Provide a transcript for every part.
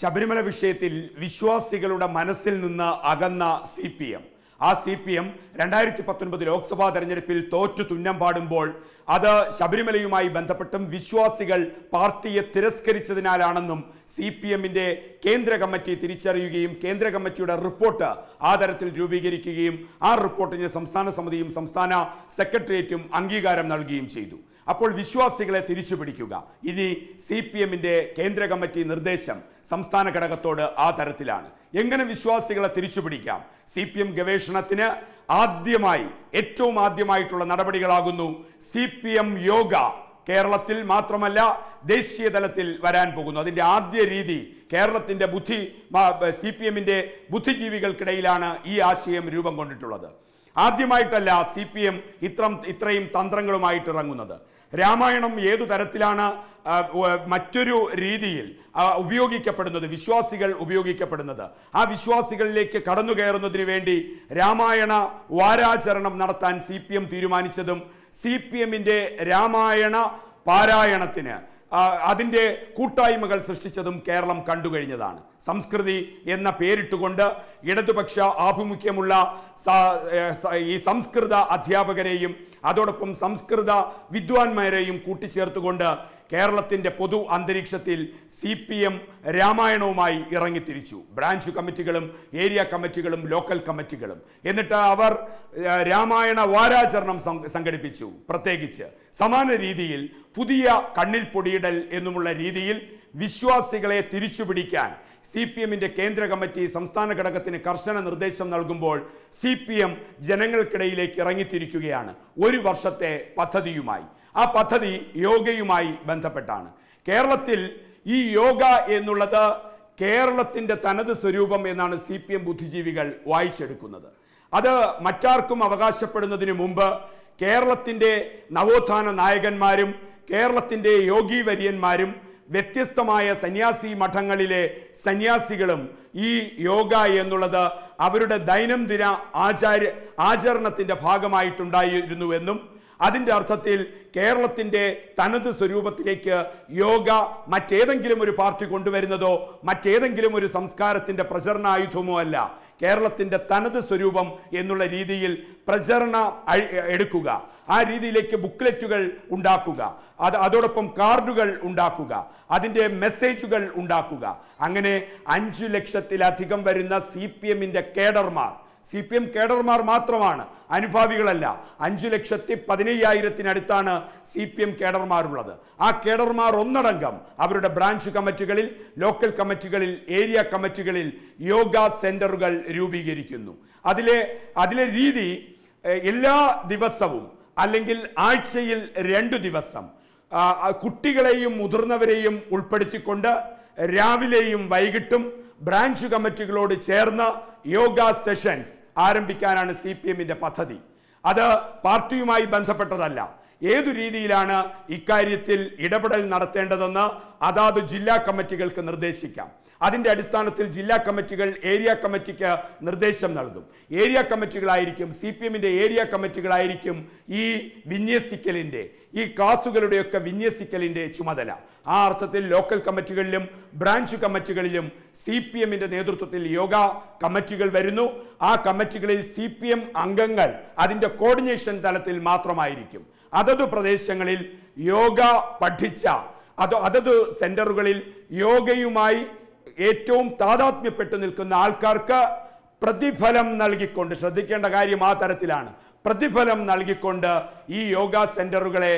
ശബരിമല വിഷയത്തിൽ വിശ്വാസികളുടെ മനസ്സിൽ നിന്ന് അകന്ന സി പി എം ആ സി പി എം രണ്ടായിരത്തി പത്തൊൻപത് ലോക്സഭാ തെരഞ്ഞെടുപ്പിൽ തോറ്റു തുന്നം പാടുമ്പോൾ അത് ശബരിമലയുമായി ബന്ധപ്പെട്ടും വിശ്വാസികൾ പാർട്ടിയെ തിരസ്കരിച്ചതിനാലാണെന്നും സി പി എമ്മിൻ്റെ കേന്ദ്ര കമ്മിറ്റി തിരിച്ചറിയുകയും കേന്ദ്ര കമ്മിറ്റിയുടെ റിപ്പോർട്ട് ആ തരത്തിൽ രൂപീകരിക്കുകയും ആ റിപ്പോർട്ടിന് സംസ്ഥാന സമിതിയും സംസ്ഥാന സെക്രട്ടേറിയറ്റും അംഗീകാരം നൽകുകയും ചെയ്തു അപ്പോൾ വിശ്വാസികളെ തിരിച്ചു പിടിക്കുക ഇനി സി പി എമ്മിൻ്റെ കേന്ദ്ര കമ്മിറ്റി നിർദ്ദേശം സംസ്ഥാന ഘടകത്തോട് ആ തരത്തിലാണ് എങ്ങനെ വിശ്വാസികളെ തിരിച്ചു പിടിക്കാം സി പി എം ഗവേഷണത്തിന് ആദ്യമായി ഏറ്റവും ആദ്യമായിട്ടുള്ള നടപടികളാകുന്നു സി പി എം യോഗ കേരളത്തിൽ മാത്രമല്ല ദേശീയ തലത്തിൽ വരാൻ പോകുന്നു അതിൻ്റെ ആദ്യ രീതി കേരളത്തിൻ്റെ ബുദ്ധി സി പി എമ്മിൻ്റെ ബുദ്ധിജീവികൾക്കിടയിലാണ് ഈ ആശയം രൂപം കൊണ്ടിട്ടുള്ളത് ആദ്യമായിട്ടല്ല സി പി എം ഇത്രം ഇത്രയും തന്ത്രങ്ങളുമായിട്ട് ഇറങ്ങുന്നത് രാമായണം ഏതു തരത്തിലാണ് മറ്റൊരു രീതിയിൽ ഉപയോഗിക്കപ്പെടുന്നത് വിശ്വാസികൾ ഉപയോഗിക്കപ്പെടുന്നത് ആ വിശ്വാസികളിലേക്ക് കടന്നു കയറുന്നതിന് വേണ്ടി രാമായണ വാരാചരണം നടത്താൻ സി തീരുമാനിച്ചതും സി രാമായണ പാരായണത്തിന് അതിൻ്റെ കൂട്ടായ്മകൾ സൃഷ്ടിച്ചതും കേരളം കണ്ടുകഴിഞ്ഞതാണ് സംസ്കൃതി എന്ന പേരിട്ടുകൊണ്ട് ഇടതുപക്ഷ ആഭിമുഖ്യമുള്ള ഈ സംസ്കൃത അധ്യാപകരെയും അതോടൊപ്പം സംസ്കൃത വിദ്വാൻമാരെയും കൂട്ടിച്ചേർത്തുകൊണ്ട് കേരളത്തിൻ്റെ പൊതു അന്തരീക്ഷത്തിൽ സി പി എം രാമായണവുമായി ഇറങ്ങിത്തിരിച്ചു ബ്രാഞ്ച് കമ്മിറ്റികളും ഏരിയ കമ്മിറ്റികളും ലോക്കൽ കമ്മിറ്റികളും എന്നിട്ട് അവർ രാമായണ വാരാചരണം സംഘടിപ്പിച്ചു പ്രത്യേകിച്ച് സമാന രീതിയിൽ പുതിയ കണ്ണിൽ പൊടിയിടൽ എന്നുമുള്ള രീതിയിൽ വിശ്വാസികളെ തിരിച്ചുപിടിക്കാൻ സി പി എമ്മിൻ്റെ കേന്ദ്ര കമ്മിറ്റി സംസ്ഥാന ഘടകത്തിന് കർശന നിർദ്ദേശം നൽകുമ്പോൾ സി പി എം ജനങ്ങൾക്കിടയിലേക്ക് ഇറങ്ങിത്തിരിക്കുകയാണ് ഒരു വർഷത്തെ പദ്ധതിയുമായി ആ പദ്ധതി യോഗയുമായി ബന്ധപ്പെട്ടാണ് കേരളത്തിൽ ഈ യോഗ എന്നുള്ളത് കേരളത്തിൻ്റെ തനത് സ്വരൂപം എന്നാണ് സി പി എം ബുദ്ധിജീവികൾ വായിച്ചെടുക്കുന്നത് അത് മറ്റാർക്കും അവകാശപ്പെടുന്നതിന് മുമ്പ് കേരളത്തിൻ്റെ നവോത്ഥാന നായകന്മാരും കേരളത്തിൻ്റെ യോഗി വര്യന്മാരും വ്യത്യസ്തമായ സന്യാസി മഠങ്ങളിലെ സന്യാസികളും ഈ യോഗ എന്നുള്ളത് അവരുടെ ദൈനംദിന ആചാര്യ ആചരണത്തിൻ്റെ ഭാഗമായിട്ടുണ്ടായിരുന്നുവെന്നും അതിൻ്റെ അർത്ഥത്തിൽ കേരളത്തിൻ്റെ തനത് സ്വരൂപത്തിലേക്ക് യോഗ മറ്റേതെങ്കിലും ഒരു പാർട്ടി കൊണ്ടുവരുന്നതോ മറ്റേതെങ്കിലും ഒരു സംസ്കാരത്തിൻ്റെ പ്രചരണായുധമോ അല്ല കേരളത്തിൻ്റെ തനത് സ്വരൂപം എന്നുള്ള രീതിയിൽ പ്രചരണ എടുക്കുക ആ രീതിയിലേക്ക് ബുക്ക്ലെറ്റുകൾ ഉണ്ടാക്കുക അത് അതോടൊപ്പം കാർഡുകൾ ഉണ്ടാക്കുക അതിൻ്റെ മെസ്സേജുകൾ ഉണ്ടാക്കുക അങ്ങനെ അഞ്ചു ലക്ഷത്തിലധികം വരുന്ന സി പി എമ്മിൻ്റെ കേഡർമാർ സി പി എം കേഡർമാർ മാത്രമാണ് അനുഭാവികളല്ല അഞ്ചു ലക്ഷത്തി പതിനയ്യായിരത്തിനടുത്താണ് സി പി എം കേഡർമാരുള്ളത് ആ കേഡർമാർ ഒന്നടങ്കം അവരുടെ ബ്രാഞ്ച് കമ്മിറ്റികളിൽ ലോക്കൽ കമ്മിറ്റികളിൽ ഏരിയ കമ്മിറ്റികളിൽ യോഗ സെന്ററുകൾ രൂപീകരിക്കുന്നു അതിലെ അതിലെ രീതി എല്ലാ ദിവസവും അല്ലെങ്കിൽ ആഴ്ചയിൽ രണ്ടു ദിവസം കുട്ടികളെയും മുതിർന്നവരെയും ഉൾപ്പെടുത്തിക്കൊണ്ട് രാവിലെയും വൈകിട്ടും ബ്രാഞ്ച് കമ്മിറ്റികളോട് ചേർന്ന് യോഗ സെഷൻസ് ആരംഭിക്കാനാണ് സി പി എമ്മിൻ്റെ പദ്ധതി അത് പാർട്ടിയുമായി ബന്ധപ്പെട്ടതല്ല ഏതു രീതിയിലാണ് ഇക്കാര്യത്തിൽ ഇടപെടൽ നടത്തേണ്ടതെന്ന് അതാത് ജില്ലാ കമ്മിറ്റികൾക്ക് നിർദ്ദേശിക്കാം അതിൻ്റെ അടിസ്ഥാനത്തിൽ ജില്ലാ കമ്മിറ്റികൾ ഏരിയ കമ്മിറ്റിക്ക് നിർദ്ദേശം നൽകും ഏരിയ കമ്മിറ്റികളായിരിക്കും സി പി എമ്മിൻ്റെ ഏരിയ കമ്മിറ്റികളായിരിക്കും ഈ വിന്യസിക്കലിൻ്റെ ഈ ക്ലാസുകളുടെയൊക്കെ വിന്യസിക്കലിൻ്റെ ചുമതല ആ അർത്ഥത്തിൽ ലോക്കൽ കമ്മിറ്റികളിലും ബ്രാഞ്ച് കമ്മിറ്റികളിലും സി പി എമ്മിൻ്റെ നേതൃത്വത്തിൽ യോഗ കമ്മിറ്റികൾ വരുന്നു ആ കമ്മിറ്റികളിൽ സി പി എം അംഗങ്ങൾ അതിൻ്റെ കോർഡിനേഷൻ തലത്തിൽ മാത്രമായിരിക്കും അതത് പ്രദേശങ്ങളിൽ യോഗ പഠിച്ച അതോ അതത് സെന്ററുകളിൽ യോഗയുമായി ഏറ്റവും താതാത്മ്യപ്പെട്ടു നിൽക്കുന്ന ആൾക്കാർക്ക് പ്രതിഫലം നൽകിക്കൊണ്ട് ശ്രദ്ധിക്കേണ്ട കാര്യം ആ തരത്തിലാണ് പ്രതിഫലം നൽകിക്കൊണ്ട് ഈ യോഗ സെൻ്ററുകളെ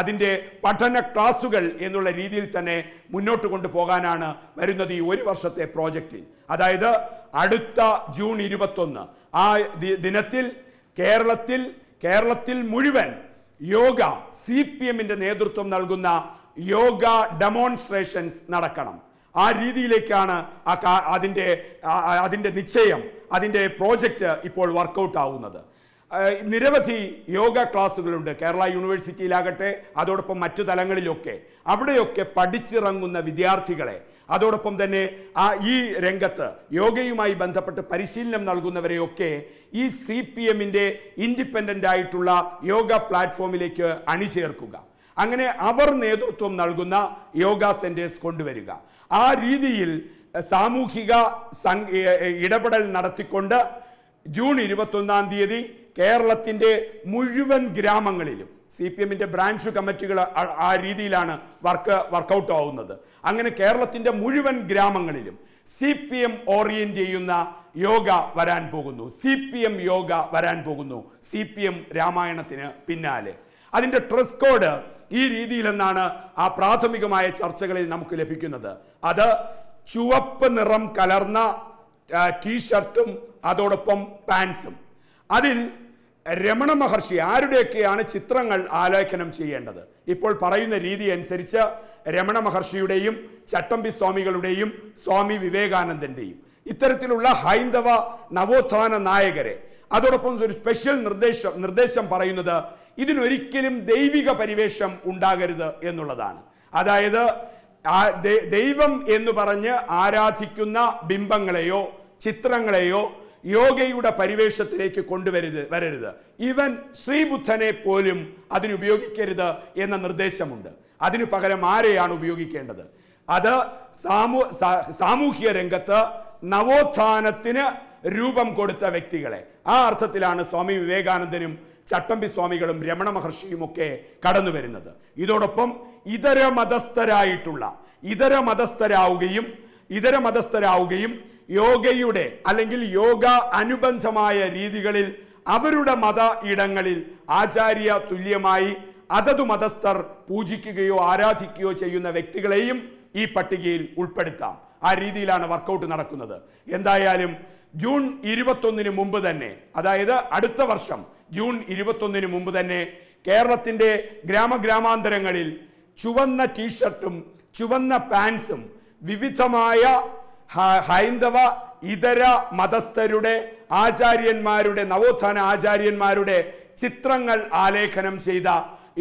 അതിൻ്റെ പഠന ക്ലാസുകൾ എന്നുള്ള രീതിയിൽ തന്നെ മുന്നോട്ട് കൊണ്ടുപോകാനാണ് വരുന്നത് ഈ ഒരു വർഷത്തെ പ്രോജക്റ്റിൽ അതായത് അടുത്ത ജൂൺ ഇരുപത്തൊന്ന് ആ ദിനത്തിൽ കേരളത്തിൽ കേരളത്തിൽ മുഴുവൻ യോഗ സി പി എമ്മിൻ്റെ നേതൃത്വം നൽകുന്ന യോഗ ഡെമോൺസ്ട്രേഷൻസ് നടക്കണം ആ രീതിയിലേക്കാണ് ആ അതിൻ്റെ അതിൻ്റെ നിശ്ചയം അതിൻ്റെ പ്രോജക്റ്റ് ഇപ്പോൾ വർക്കൗട്ട് ആവുന്നത് നിരവധി യോഗ ക്ലാസ്സുകളുണ്ട് കേരള യൂണിവേഴ്സിറ്റിയിലാകട്ടെ അതോടൊപ്പം മറ്റു തലങ്ങളിലൊക്കെ അവിടെയൊക്കെ പഠിച്ചിറങ്ങുന്ന വിദ്യാർത്ഥികളെ അതോടൊപ്പം തന്നെ ആ ഈ രംഗത്ത് യോഗയുമായി ബന്ധപ്പെട്ട് പരിശീലനം നൽകുന്നവരെയൊക്കെ ഈ സി പി എമ്മിൻ്റെ ഇൻഡിപെൻഡൻ്റ് ആയിട്ടുള്ള യോഗ പ്ലാറ്റ്ഫോമിലേക്ക് അണിചേർക്കുക അങ്ങനെ അവർ നേതൃത്വം നൽകുന്ന യോഗ സെന്റേഴ്സ് കൊണ്ടുവരിക ആ രീതിയിൽ സാമൂഹിക ഇടപെടൽ നടത്തിക്കൊണ്ട് ജൂൺ ഇരുപത്തൊന്നാം തീയതി കേരളത്തിൻ്റെ മുഴുവൻ ഗ്രാമങ്ങളിലും സി പി എമ്മിൻ്റെ ബ്രാഞ്ച് കമ്മിറ്റികൾ ആ രീതിയിലാണ് വർക്ക് വർക്കൗട്ട് ആവുന്നത് അങ്ങനെ കേരളത്തിൻ്റെ മുഴുവൻ ഗ്രാമങ്ങളിലും സി പി എം ഓറിയൻറ്റ് ചെയ്യുന്ന യോഗ വരാൻ പോകുന്നു സി പി എം യോഗ വരാൻ പോകുന്നു സി പി എം രാമായണത്തിന് പിന്നാലെ അതിൻ്റെ ഡ്രസ് കോഡ് ഈ രീതിയിലെന്നാണ് ആ പ്രാഥമികമായ ചർച്ചകളിൽ നമുക്ക് ലഭിക്കുന്നത് അത് ചുവപ്പ് നിറം കലർന്ന ടീഷർട്ടും അതോടൊപ്പം പാൻസും അതിൽ രമണ മഹർഷി ആരുടെയൊക്കെയാണ് ചിത്രങ്ങൾ ആലേഖനം ചെയ്യേണ്ടത് ഇപ്പോൾ പറയുന്ന രീതി അനുസരിച്ച് രമണ മഹർഷിയുടെയും ചട്ടമ്പി സ്വാമികളുടെയും സ്വാമി വിവേകാനന്ദൻ്റെയും ഇത്തരത്തിലുള്ള ഹൈന്ദവ നവോത്ഥാന നായകരെ അതോടൊപ്പം ഒരു സ്പെഷ്യൽ നിർദ്ദേശം നിർദ്ദേശം പറയുന്നത് ഇതിനൊരിക്കലും ദൈവിക പരിവേഷം ഉണ്ടാകരുത് എന്നുള്ളതാണ് അതായത് ദൈവം എന്ന് പറഞ്ഞ് ആരാധിക്കുന്ന ബിംബങ്ങളെയോ ചിത്രങ്ങളെയോ യോഗയുടെ പരിവേഷത്തിലേക്ക് കൊണ്ടുവരുത് വരരുത് ഇവൻ ശ്രീബുദ്ധനെ പോലും അതിനുപയോഗിക്കരുത് എന്ന നിർദ്ദേശമുണ്ട് അതിനു പകരം ആരെയാണ് ഉപയോഗിക്കേണ്ടത് അത് സാമൂ സാമൂഹ്യ രംഗത്ത് നവോത്ഥാനത്തിന് രൂപം കൊടുത്ത വ്യക്തികളെ ആ അർത്ഥത്തിലാണ് സ്വാമി വിവേകാനന്ദനും ചട്ടമ്പി സ്വാമികളും രമണ മഹർഷിയും ഒക്കെ കടന്നു വരുന്നത് ഇതോടൊപ്പം ഇതര മതസ്ഥരായിട്ടുള്ള ഇതര മതസ്ഥരാവുകയും ഇതര മതസ്ഥരാവുകയും യോഗയുടെ അല്ലെങ്കിൽ യോഗ അനുബന്ധമായ രീതികളിൽ അവരുടെ മത ഇടങ്ങളിൽ ആചാര്യ തുല്യമായി അതതു മതസ്ഥർ പൂജിക്കുകയോ ആരാധിക്കുകയോ ചെയ്യുന്ന വ്യക്തികളെയും ഈ പട്ടികയിൽ ഉൾപ്പെടുത്താം ആ രീതിയിലാണ് വർക്കൗട്ട് നടക്കുന്നത് എന്തായാലും ജൂൺ ഇരുപത്തൊന്നിന് മുമ്പ് തന്നെ അതായത് അടുത്ത വർഷം ജൂൺ ഇരുപത്തൊന്നിന് മുമ്പ് തന്നെ കേരളത്തിൻ്റെ ഗ്രാമഗ്രാമാന്തരങ്ങളിൽ ചുവന്ന ടീഷർട്ടും ചുവന്ന പാൻസും വിവിധമായ ഹൈന്ദവ ഇതര മതസ്ഥരുടെ ആചാര്യന്മാരുടെ നവോത്ഥാന ആചാര്യന്മാരുടെ ചിത്രങ്ങൾ ആലേഖനം ചെയ്ത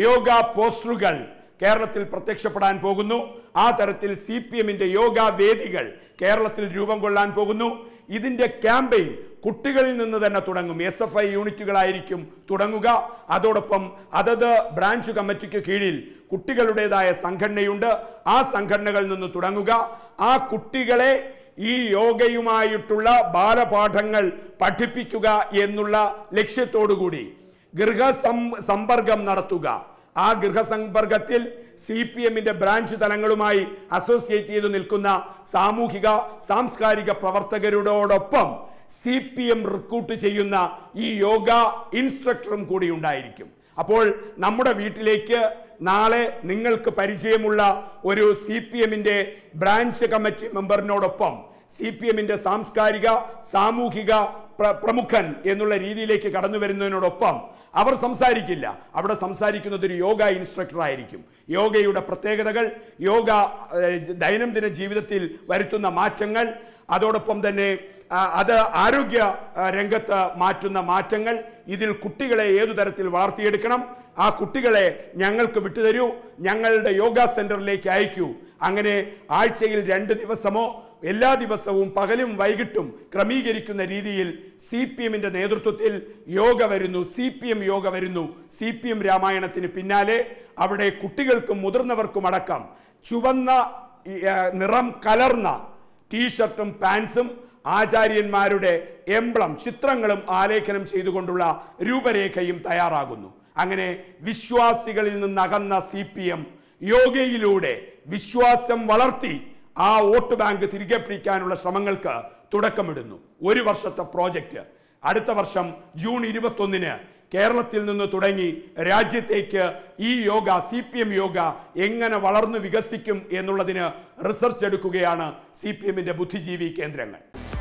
യോഗ പോസ്റ്ററുകൾ കേരളത്തിൽ പ്രത്യക്ഷപ്പെടാൻ പോകുന്നു ആ തരത്തിൽ സി പി എമ്മിൻ്റെ യോഗ വേദികൾ കേരളത്തിൽ രൂപം കൊള്ളാൻ പോകുന്നു ഇതിൻ്റെ ക്യാമ്പയിൻ കുട്ടികളിൽ നിന്ന് തന്നെ തുടങ്ങും എസ് എഫ് ഐ യൂണിറ്റുകളായിരിക്കും തുടങ്ങുക അതോടൊപ്പം അതത് ബ്രാഞ്ച് കമ്മിറ്റിക്ക് കീഴിൽ കുട്ടികളുടേതായ സംഘടനയുണ്ട് ആ സംഘടനകളിൽ നിന്ന് തുടങ്ങുക ആ കുട്ടികളെ ഈ യോഗയുമായിട്ടുള്ള ബാലപാഠങ്ങൾ പഠിപ്പിക്കുക എന്നുള്ള ലക്ഷ്യത്തോടുകൂടി ഗൃഹ സമ്പർക്കം നടത്തുക ആ ഗൃഹസമ്പർക്കത്തിൽ സി പി എമ്മിന്റെ ബ്രാഞ്ച് തലങ്ങളുമായി അസോസിയേറ്റ് ചെയ്തു നിൽക്കുന്ന സാമൂഹിക സാംസ്കാരിക പ്രവർത്തകരോടൊപ്പം സി പി എം റിക്രൂട്ട് ചെയ്യുന്ന ഈ യോഗ ഇൻസ്ട്രക്ടറും കൂടി ഉണ്ടായിരിക്കും അപ്പോൾ നമ്മുടെ വീട്ടിലേക്ക് നാളെ നിങ്ങൾക്ക് പരിചയമുള്ള ഒരു സി പി എമ്മിൻ്റെ ബ്രാഞ്ച് കമ്മിറ്റി മെമ്പറിനോടൊപ്പം സി പി എമ്മിൻ്റെ സാംസ്കാരിക സാമൂഹിക പ്രമുഖൻ എന്നുള്ള രീതിയിലേക്ക് കടന്നു വരുന്നതിനോടൊപ്പം അവർ സംസാരിക്കില്ല അവിടെ സംസാരിക്കുന്നത് ഒരു യോഗ ഇൻസ്ട്രക്ടർ ആയിരിക്കും യോഗയുടെ പ്രത്യേകതകൾ യോഗ ദൈനംദിന ജീവിതത്തിൽ വരുത്തുന്ന മാറ്റങ്ങൾ അതോടൊപ്പം തന്നെ അത് ആരോഗ്യ രംഗത്ത് മാറ്റുന്ന മാറ്റങ്ങൾ ഇതിൽ കുട്ടികളെ ഏതു തരത്തിൽ വളർത്തിയെടുക്കണം ആ കുട്ടികളെ ഞങ്ങൾക്ക് വിട്ടുതരൂ ഞങ്ങളുടെ യോഗ സെൻറ്ററിലേക്ക് അയക്കൂ അങ്ങനെ ആഴ്ചയിൽ രണ്ട് ദിവസമോ എല്ലാ ദിവസവും പകലും വൈകിട്ടും ക്രമീകരിക്കുന്ന രീതിയിൽ സി പി എമ്മിൻ്റെ നേതൃത്വത്തിൽ യോഗ വരുന്നു സി പി എം യോഗ വരുന്നു സി പി എം രാമായണത്തിന് പിന്നാലെ അവിടെ കുട്ടികൾക്കും മുതിർന്നവർക്കും അടക്കം ചുവന്ന നിറം കലർന്ന ടീഷർട്ടും പാൻസും ആചാര്യന്മാരുടെ എംബ്ലം ചിത്രങ്ങളും ആലേഖനം ചെയ്തുകൊണ്ടുള്ള രൂപരേഖയും തയ്യാറാകുന്നു അങ്ങനെ വിശ്വാസികളിൽ നിന്നകന്ന സി പി എം യോഗയിലൂടെ വിശ്വാസം വളർത്തി ആ വോട്ട് ബാങ്ക് തിരികെ പിടിക്കാനുള്ള ശ്രമങ്ങൾക്ക് തുടക്കമിടുന്നു ഒരു വർഷത്തെ പ്രോജക്റ്റ് അടുത്ത വർഷം ജൂൺ ഇരുപത്തൊന്നിന് കേരളത്തിൽ നിന്ന് തുടങ്ങി രാജ്യത്തേക്ക് ഈ yoga C P M yoga എങ്ങനെ വളർന്നു വികസിക്കും എന്നുള്ളതിന് റിസർച്ച് എടുക്കുകയാണ് സി പി എമ്മിന്റെ ബുദ്ധിജീവി കേന്ദ്രങ്ങൾ